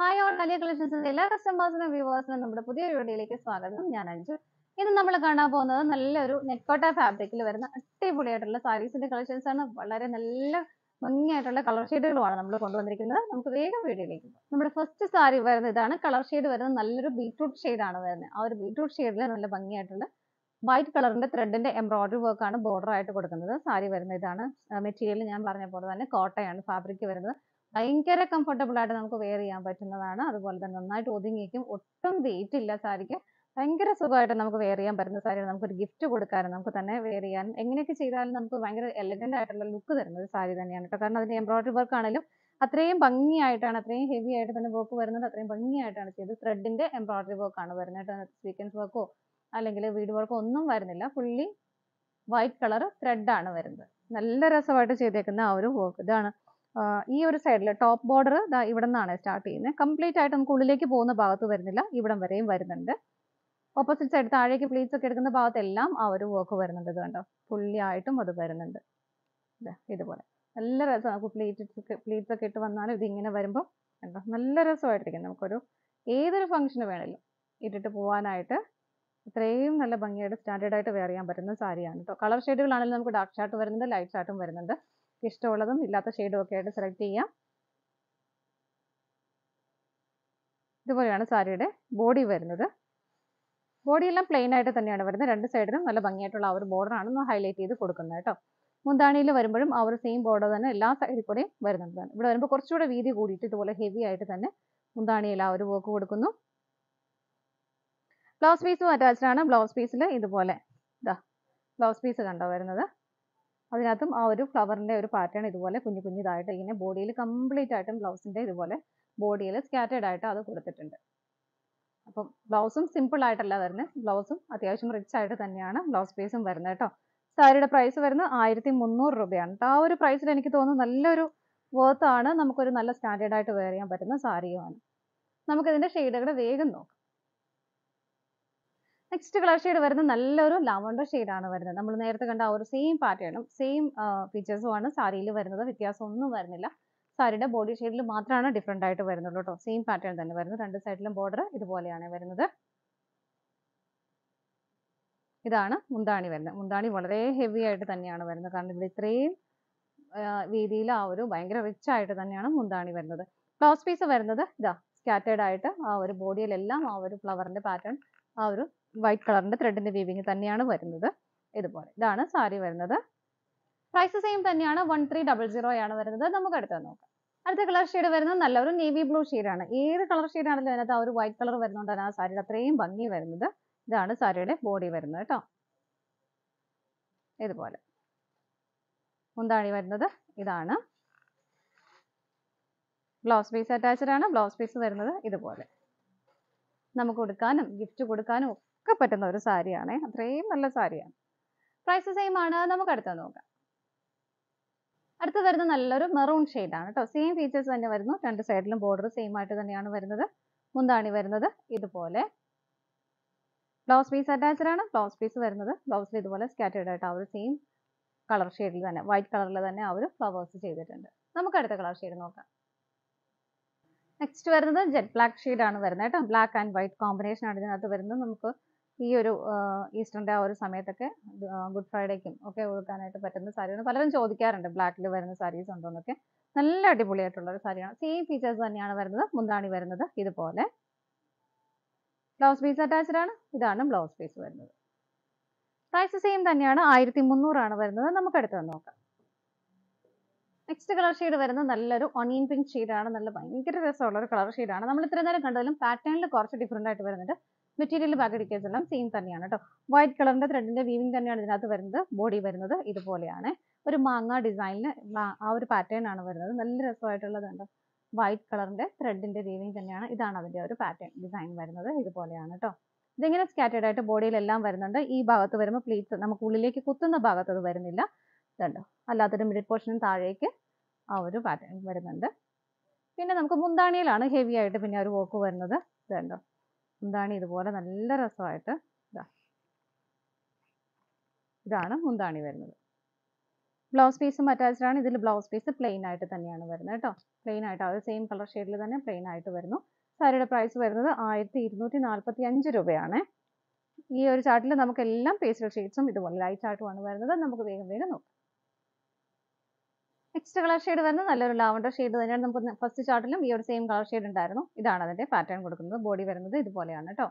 hi all കലിയ collections എല്ലാ കസ്റ്റമേഴ്സിനും വ്യൂവേഴ്സിനും നമ്മുടെ പുതിയ വീഡിയോയിലേക്ക് സ്വാഗതം ഞാൻ അഞ്ചു ഇന്ന് നമ്മൾ കാണാൻ പോകുന്നത് നല്ലൊരു നെറ്റ്കോട്ട ഫാബ്രിക്കിൽ വരുന്ന അടിപൊളിയായിട്ടുള്ള സാരീസിന്റെ കളക്ഷൻസ് ആണ് വളരെ നല്ല ഭംഗിയായിട്ടുള്ള കളർ ഷെയ്ഡുകളുമാണ് നമ്മൾ കൊണ്ടുവന്നിരിക്കുന്നത് നമുക്ക് വേഗം വീഡിയോയിലേക്ക് നമ്മുടെ ഫസ്റ്റ് സാരി വരുന്നത് ഇതാണ് കളർ ഷെയ്ഡ് വരുന്നത് നല്ലൊരു ബീട്രൂട്ട് ആണ് വരുന്നത് ആ ഒരു ബീട്രൂട്ട് ഷെയ്ഡിൽ നല്ല ഭംഗിയായിട്ടുള്ള വൈറ്റ് കളറിന്റെ ത്രെഡിന്റെ എംബ്രോയിഡറി വർക്കാണ് ബോർഡർ ആയിട്ട് കൊടുക്കുന്നത് സാരി വരുന്ന ഇതാണ് മെറ്റീരിയൽ ഞാൻ പറഞ്ഞ പോലെ തന്നെ കോട്ടയാണ് ഫാബ്രിക് വരുന്നത് ഭയങ്കര കംഫർട്ടബിൾ ആയിട്ട് നമുക്ക് വെയർ ചെയ്യാൻ പറ്റുന്നതാണ് അതുപോലെ തന്നെ നന്നായിട്ട് ഒതുങ്ങിക്കും ഒട്ടും വെയിറ്റ് ഇല്ല സാരിക്ക് ഭയങ്കര സുഖമായിട്ട് നമുക്ക് വെയർ ചെയ്യാൻ പറ്റുന്ന സാരിയാണ് ഒരു ഗിഫ്റ്റ് കൊടുക്കാനും നമുക്ക് തന്നെ വെയർ ചെയ്യാൻ എങ്ങനെയൊക്കെ ചെയ്താലും നമുക്ക് ഭയങ്കര എലഗന്റ് ആയിട്ടുള്ള ലുക്ക് തരുന്ന ഒരു സാരി തന്നെയാണ് കേട്ടോ കാരണം അതിന്റെ എംബ്രോയിഡറി വർക്ക് ആണെങ്കിലും അത്രയും ഭംഗിയായിട്ടാണ് അത്രയും ഹെവി ആയിട്ട് തന്നെ വർക്ക് വരുന്നത് അത്രയും ഭംഗിയായിട്ടാണ് ചെയ്തത് ത്രെഡിന്റെ എംബ്രോയിഡറി വർക്കാണ് വരുന്നത് സീക്വൻസ് വർക്കോ അല്ലെങ്കിൽ വീട് വർക്കോ ഒന്നും വരുന്നില്ല ഫുള്ളി വൈറ്റ് കളർ ത്രെഡാണ് വരുന്നത് നല്ല രസമായിട്ട് ചെയ്തേക്കുന്ന ആ ഒരു വർക്ക് ഇതാണ് ഈ ഒരു സൈഡിൽ ടോപ്പ് ബോർഡർ ദാ ഇവിടെ നിന്നാണ് സ്റ്റാർട്ട് ചെയ്യുന്നത് കംപ്ലീറ്റ് ആയിട്ട് നമുക്ക് ഉള്ളിലേക്ക് പോകുന്ന ഭാഗത്ത് വരുന്നില്ല ഇവിടം വരെയും വരുന്നുണ്ട് ഓപ്പോസിറ്റ് സൈഡ് താഴേക്ക് പ്ലീറ്റ്സ് ഒക്കെ എടുക്കുന്ന ഭാഗത്തെല്ലാം ആ ഒരു വർക്ക് വരുന്നുണ്ട് ഇത് കണ്ടോ പുള്ളിയായിട്ടും അത് വരുന്നുണ്ട് ഇതുപോലെ നല്ല രസമാണ് പ്ലീറ്റ് പ്ലീറ്റ്സ് ഒക്കെ ഇട്ട് വന്നാലും ഇത് ഇങ്ങനെ വരുമ്പോൾ കണ്ടോ നല്ല രസമായിട്ടിരിക്കും നമുക്കൊരു ഏതൊരു ഫംഗ്ഷന് വേണമല്ലോ ഇട്ടിട്ട് പോകാനായിട്ട് ഇത്രയും നല്ല ഭംഗിയായിട്ട് സ്റ്റാൻഡേർഡ് ആയിട്ട് ചെയ്യാൻ പറ്റുന്ന സാരിയാണ് കേട്ടോ കളർ ഷെയ്ഡുകളാണെങ്കിലും നമുക്ക് ഡാർക്ക് ഷാർട്ടും വരുന്നുണ്ട് ലൈറ്റ് ഷാർട്ടും വരുന്നുണ്ട് ഇഷ്ടമുള്ളതും ഇല്ലാത്ത ഷെയ്ഡും ഒക്കെ ആയിട്ട് സെലക്ട് ചെയ്യാം ഇതുപോലെയാണ് സാരിയുടെ ബോഡി വരുന്നത് ബോഡിയെല്ലാം പ്ലെയിൻ ആയിട്ട് തന്നെയാണ് വരുന്നത് രണ്ട് സൈഡിലും നല്ല ഭംഗിയായിട്ടുള്ള ആ ഒരു ബോർഡറാണ് ഒന്ന് ഹൈലൈറ്റ് ചെയ്ത് കൊടുക്കുന്നത് കേട്ടോ മുന്താണിയിൽ വരുമ്പോഴും ആ ഒരു സെയിം ബോർഡർ തന്നെ എല്ലാ സൈഡിൽ കൂടെയും വരുന്നുണ്ടാണ് ഇവിടെ വരുമ്പോൾ കുറച്ചുകൂടെ വീതി കൂടിയിട്ട് ഇതുപോലെ ഹെവി ആയിട്ട് തന്നെ മുന്താണിയിൽ ആ ഒരു വർക്ക് കൊടുക്കുന്നു ബ്ലൗസ് പീസും അറ്റാച്ച്ഡ് ആണ് ബ്ലൗസ് പീസിൽ ഇതുപോലെ ഇതാ ബ്ലൗസ് പീസ് കണ്ടോ വരുന്നത് അതിനകത്തും ആ ഒരു ഫ്ലവറിൻ്റെ ഒരു പാറ്റേൺ ഇതുപോലെ കുഞ്ഞു കുഞ്ഞിതായിട്ട് ഇങ്ങനെ ബോഡിയിൽ കംപ്ലീറ്റ് ആയിട്ടും ബ്ലൗസിൻ്റെ ഇതുപോലെ ബോഡിയിൽ സ്കാറ്റേഡ് ആയിട്ട് അത് കൊടുത്തിട്ടുണ്ട് അപ്പം ബ്ലൗസും സിമ്പിൾ ആയിട്ടല്ല വരുന്നത് ബ്ലൗസും അത്യാവശ്യം റിച്ച് ആയിട്ട് തന്നെയാണ് ബ്ലൗസ് പീസും വരുന്നത് കേട്ടോ സാരിയുടെ പ്രൈസ് വരുന്നത് ആയിരത്തി മുന്നൂറ് രൂപയാണ് ആ ഒരു പ്രൈസിൽ എനിക്ക് തോന്നുന്നു നല്ലൊരു വർത്ത് ആണ് നമുക്കൊരു നല്ല സ്റ്റാൻഡേർഡ് ആയിട്ട് വെയർ ചെയ്യാൻ പറ്റുന്ന സാരിയുമാണ് നമുക്കിതിൻ്റെ ഷെയ്ഡുകൾ വേഗം നോക്കാം നെക്സ്റ്റ് കളർ ഷെയ്ഡ് വരുന്നത് നല്ലൊരു ലാവണ്ടർ ഷെയ്ഡാണ് വരുന്നത് നമ്മൾ നേരത്തെ കണ്ട ആ ഒരു സെയിം പാറ്റേണും സെയിം ഫീച്ചേഴ്സുമാണ് സാരിയിൽ വരുന്നത് വ്യത്യാസമൊന്നും വരുന്നില്ല സാരിയുടെ ബോഡി ഷെയ്ഡിൽ മാത്രമാണ് ഡിഫറെൻ്റ് ആയിട്ട് വരുന്നുള്ളൂ കേട്ടോ സെയിം പാറ്റേൺ തന്നെ വരുന്നത് രണ്ട് സൈഡിലും ബോർഡർ ഇതുപോലെയാണ് വരുന്നത് ഇതാണ് മുന്താണി വരുന്നത് മുന്താണി വളരെ ഹെവി ആയിട്ട് തന്നെയാണ് വരുന്നത് കാരണം ഇവിടെ ഇത്രയും വീതിയിൽ ആ ഒരു ഭയങ്കര റിച്ച് ആയിട്ട് തന്നെയാണ് മുന്താണി വരുന്നത് ക്ലോസ് പീസ് വരുന്നത് ഇതാ സ്കാറ്റേഡ് ആയിട്ട് ആ ഒരു ബോഡിയിലെല്ലാം ആ ഒരു ഫ്ലവറിന്റെ പാറ്റേൺ ആ ഒരു വൈറ്റ് കളറിന്റെ ത്രെഡിന്റെ വീവിങ് തന്നെയാണ് വരുന്നത് ഇതുപോലെ ഇതാണ് സാരി വരുന്നത് പ്രൈസ് സെയിം തന്നെയാണ് വൺ ത്രീ ഡബിൾ സീറോ ആണ് വരുന്നത് നമുക്ക് അടുത്ത നോക്കാം അടുത്ത കളർ ഷെയ്ഡ് വരുന്നത് നല്ല ഒരു നേവി ബ്ലൂ ഷെയ്ഡാണ് ഏത് കളർ ഷെയ്ഡാണെങ്കിലും അതിനകത്ത് ആ ഒരു വൈറ്റ് കളർ വരുന്നതുകൊണ്ടാണ് ആ സാരിയുടെ അത്രയും ഭംഗി വരുന്നത് ഇതാണ് സാരിയുടെ ബോഡി വരുന്നത് കേട്ടോ ഇതുപോലെ മുന്താണി വരുന്നത് ഇതാണ് ബ്ലൗസ് പീസ് അറ്റാച്ച്ഡ് ആണ് ബ്ലൗസ് പീസ് വരുന്നത് ഇതുപോലെ നമുക്ക് കൊടുക്കാനും ഗിഫ്റ്റ് കൊടുക്കാനും ഒക്കെ പറ്റുന്ന ഒരു സാരിയാണേ അത്രയും നല്ല സാരിയാണ് പ്രൈസ് സെയിം ആണ് നമുക്ക് അടുത്ത നോക്കാം അടുത്ത് വരുന്ന നല്ലൊരു മെറൂൺ ആണ് കേട്ടോ സെയിം ഫീച്ചേഴ്സ് തന്നെ വരുന്നു രണ്ട് സൈഡിലും ബോർഡർ സെയിം ആയിട്ട് തന്നെയാണ് വരുന്നത് മുന്താണി വരുന്നത് ഇതുപോലെ ബ്ലൗസ് പീസ് അറ്റാച്ച്ഡ് ആണ് ബ്ലൗസ് പീസ് വരുന്നത് ബ്ലൗസിൽ ഇതുപോലെ സ്കാറ്റേഡ് ആയിട്ട് അവർ സെയിം കളർ ഷെയ്ഡിൽ തന്നെ വൈറ്റ് കളറിൽ തന്നെ അവർ ഫ്ലവേഴ്സ് ചെയ്തിട്ടുണ്ട് നമുക്ക് അടുത്ത കളർ ഷെയ്ഡ് നോക്കാം നെക്സ്റ്റ് വരുന്നത് ജെറ്റ് ബ്ലാക്ക് ആണ് വരുന്നത് കേട്ടോ ബ്ലാക്ക് ആൻഡ് വൈറ്റ് കോമ്പിനേഷൻ ആണ് ഇതിനകത്ത് വരുന്നത് നമുക്ക് ഈ ഒരു ഈസ്റ്ററിൻ്റെ ആ ഒരു സമയത്തൊക്കെ ഗുഡ് ഫ്രൈഡേക്കും ഒക്കെ കൊടുക്കാനായിട്ട് പറ്റുന്ന സാരിയാണ് പലരും ചോദിക്കാറുണ്ട് ബ്ലാക്കിൽ വരുന്ന സാരീസ് ഉണ്ടോ എന്നൊക്കെ നല്ല അടിപൊളിയായിട്ടുള്ള ഒരു സാരിയാണ് സെയിം ഫീച്ചേഴ്സ് തന്നെയാണ് വരുന്നത് മുന്താണി വരുന്നത് ഇതുപോലെ ബ്ലൗസ് പീസ് അറ്റാച്ച്ഡ് ആണ് ഇതാണ് ബ്ലൗസ് പീസ് വരുന്നത് പ്രൈസ് സെയിം തന്നെയാണ് ആയിരത്തി മുന്നൂറാണ് വരുന്നത് നമുക്ക് അടുത്തത് നോക്കാം നെക്സ്റ്റ് കളർ ഷെയ്ഡ് വരുന്നത് നല്ലൊരു ഒണിയൻ പിങ്ക് ഷെയ്ഡാണ് നല്ല ഭയങ്കര രസമുള്ള ഒരു കളർ ഷെയ്ഡാണ് നമ്മൾ ഇത്ര നേരം കണ്ടതിലും പാറ്റേണിൽ കുറച്ച് ഡിഫറെൻ്റ് ആയിട്ട് വരുന്നുണ്ട് മെറ്റീരിയൽ ബാക്കി എല്ലാം സെയിം തന്നെയാണ് കേട്ടോ വൈറ്റ് കളറിന്റെ ത്രെഡിന്റെ വീവിംഗ് തന്നെയാണ് ഇതിനകത്ത് വരുന്നത് ബോഡി വരുന്നത് ഇതുപോലെയാണ് ഒരു മാങ്ങ ഡിസൈനിൽ ആ ഒരു പാറ്റേൺ ആണ് വരുന്നത് നല്ല രസമായിട്ടുള്ളത് കണ്ടോ വൈറ്റ് കളറിന്റെ ത്രെഡിന്റെ വീവിംഗ് തന്നെയാണ് ഇതാണ് അതിന്റെ ഒരു പാറ്റേൺ ഡിസൈൻ വരുന്നത് ഇതുപോലെയാണ് കേട്ടോ ഇതിങ്ങനെ സ്കാറ്റേഡ് ആയിട്ട് ബോഡിയിലെല്ലാം വരുന്നുണ്ട് ഈ ഭാഗത്ത് വരുമ്പോൾ പ്ലീറ്റ്സ് നമുക്ക് ഉള്ളിലേക്ക് കുത്തുന്ന ഭാഗത്ത് അത് വരുന്നില്ല ഇതുണ്ടോ അല്ലാത്തൊരു മിഡിൽ പോർഷനും താഴേക്ക് ആ ഒരു പാറ്റേൺ വരുന്നുണ്ട് പിന്നെ നമുക്ക് മുന്താണിയിലാണ് ഹെവി ആയിട്ട് പിന്നെ ഒരു വോക്ക് വരുന്നത് ഇതുണ്ടോ മുന്താണി ഇതുപോലെ നല്ല രസമായിട്ട് ഇതാ ഇതാണ് മുന്താണി വരുന്നത് ബ്ലൗസ് പീസും അറ്റാച്ച്ഡാണ് ഇതിൽ ബ്ലൗസ് പീസ് പ്ലെയിൻ ആയിട്ട് തന്നെയാണ് വരുന്നത് കേട്ടോ പ്ലെയിൻ ആയിട്ട് അത് സെയിം കളർ ഷെയ്ഡിൽ തന്നെ പ്ലെയിൻ ആയിട്ട് വരുന്നു സാരിയുടെ പ്രൈസ് വരുന്നത് ആയിരത്തി ഇരുന്നൂറ്റി നാൽപ്പത്തി അഞ്ച് രൂപയാണ് ഈ ഒരു ചാർട്ടിൽ നമുക്ക് എല്ലാം പേസ്റ്റൽ ഷീറ്റ്സും ഇതുപോലെ ലൈറ്റ് ചാർട്ടുമാണ് വരുന്നത് നമുക്ക് വേഗം വേഗം നോക്കാം നെക്സ്റ്റ് കളർ ഷെയ്ഡ് വരുന്നത് നല്ലൊരു ലാവണ്ടർ ഷെയ്ഡ് തന്നെയാണ് നമുക്ക് ഫസ്റ്റ് ചാർട്ടിലും ഈ ഒരു സെയിം കളർ ഷെയ്ഡ് ഉണ്ടായിരുന്നു ഇതാണ് അതിന്റെ പാറ്റേൺ കൊടുക്കുന്നത് ബോഡി വരുന്നത് ഇതുപോലെയാണ് കേട്ടോ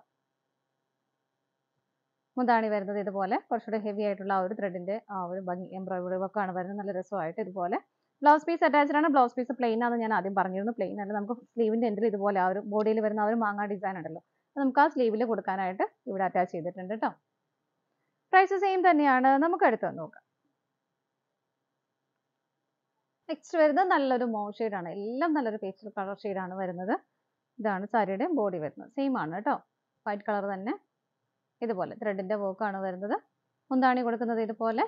മുതാണി വരുന്നത് ഇതുപോലെ കുറച്ചുകൂടെ ഹെവി ആയിട്ടുള്ള ആ ഒരു ത്രെഡിന്റെ ആ ഒരു ഭംഗി എംബ്രോയിഡറി വർക്കാണ് വരുന്നത് നല്ല രസമായിട്ട് ഇതുപോലെ ബ്ലൗസ് പീസ് അറ്റാച്ച്ഡ് ആണ് ബ്ലൗസ് പീസ് പ്ലെയിൻ ആണെന്ന് ഞാൻ ആദ്യം പറഞ്ഞിരുന്നു പ്ലെയിൻ അല്ല നമുക്ക് സ്ലീവിന്റെ എൻഡിൽ ഇതുപോലെ ആ ഒരു ബോഡിയിൽ വരുന്ന ആ ഒരു മാങ്ങ ഡിസൈൻ ഉണ്ടല്ലോ നമുക്ക് ആ സ്ലീവിൽ കൊടുക്കാനായിട്ട് ഇവിടെ അറ്റാച്ച് ചെയ്തിട്ടുണ്ട് കേട്ടോ പ്രൈസ് സെയിം തന്നെയാണ് നമുക്ക് അടുത്ത് നോക്കാം നെക്സ്റ്റ് വരുന്നത് നല്ലൊരു മോ ആണ് എല്ലാം നല്ലൊരു പേസ്റ്റൽ കളർ ഷെയ്ഡാണ് വരുന്നത് ഇതാണ് സാരിയുടെ ബോഡി വരുന്നത് സെയിം ആണ് കേട്ടോ വൈറ്റ് കളർ തന്നെ ഇതുപോലെ ത്രെഡിൻ്റെ ആണ് വരുന്നത് മുന്താണി കൊടുക്കുന്നത് ഇതുപോലെ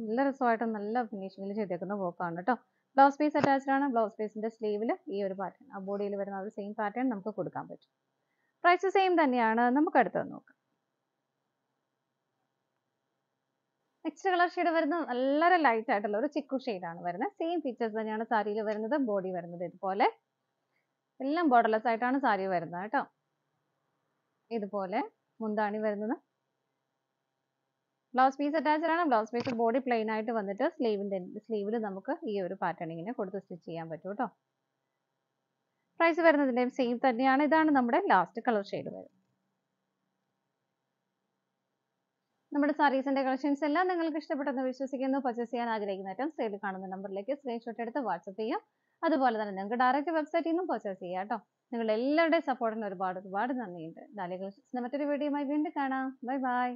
നല്ല രസമായിട്ട് നല്ല ഫിനിഷിംഗിൽ ചെയ്തേക്കുന്ന വർക്കാണ് കേട്ടോ ബ്ലൗസ് പീസ് അറ്റാച്ച്ഡ് ആണ് ബ്ലൗസ് പീസിൻ്റെ സ്ലീവിൽ ഈ ഒരു പാറ്റേൺ ആ ബോഡിയിൽ വരുന്ന ആ ഒരു സെയിം പാറ്റേൺ നമുക്ക് കൊടുക്കാൻ പറ്റും പ്രൈസ് സെയിം തന്നെയാണ് നമുക്ക് അടുത്തത് നോക്കാം നെക്സ്റ്റ് കളർ ഷെയ്ഡ് വരുന്നത് വളരെ ലൈറ്റ് ആയിട്ടുള്ള ഒരു ചിക്കു ആണ് വരുന്നത് സെയിം ഫീച്ചേഴ്സ് തന്നെയാണ് സാരിയിൽ വരുന്നത് ബോഡി വരുന്നത് ഇതുപോലെ എല്ലാം ബോർഡർലെസ് ആയിട്ടാണ് സാരി വരുന്നത് കേട്ടോ ഇതുപോലെ മുന്താണി വരുന്നത് ബ്ലൗസ് പീസ് അറ്റാച്ച്ഡ് ആണ് ബ്ലൗസ് പീസ് ബോഡി പ്ലെയിൻ ആയിട്ട് വന്നിട്ട് സ്ലീവിന്റെ സ്ലീവിൽ നമുക്ക് ഈ ഒരു പാറ്റേണിങ്ങിനെ കൊടുത്ത് സ്റ്റിച്ച് ചെയ്യാൻ പറ്റും കേട്ടോ പ്രൈസ് വരുന്നതിൻ്റെയും സെയിം തന്നെയാണ് ഇതാണ് നമ്മുടെ ലാസ്റ്റ് കളർ ഷെയ്ഡ് വരുന്നത് നമ്മുടെ സാരീസിന്റെ കളക്ഷൻസ് എല്ലാം നിങ്ങൾക്ക് ഇഷ്ടപ്പെട്ടെന്ന് വിശ്വസിക്കുന്നു പർച്ചേസ് ചെയ്യാൻ ആഗ്രഹിക്കുന്ന ഐറ്റംസ് സെയിൽ കാണുന്ന നമ്പറിലേക്ക് സ്ക്രീൻഷോട്ട് എടുത്ത് വാട്സപ്പ് ചെയ്യാം അതുപോലെ തന്നെ നിങ്ങൾക്ക് ഡയറക്റ്റ് വെബ്സൈറ്റിൽ നിന്നും പർച്ചേസ് ചെയ്യാം കേട്ടോ നിങ്ങളുടെ എല്ലാവരുടെയും സപ്പോർട്ടിന് ഒരുപാട് ഒരുപാട് നന്ദിയുണ്ട് ഡാലി കളക്ഷൻസിന്റെ മറ്റൊരു വീഡിയോയുമായി വീണ്ടും കാണാം ബൈ ബൈ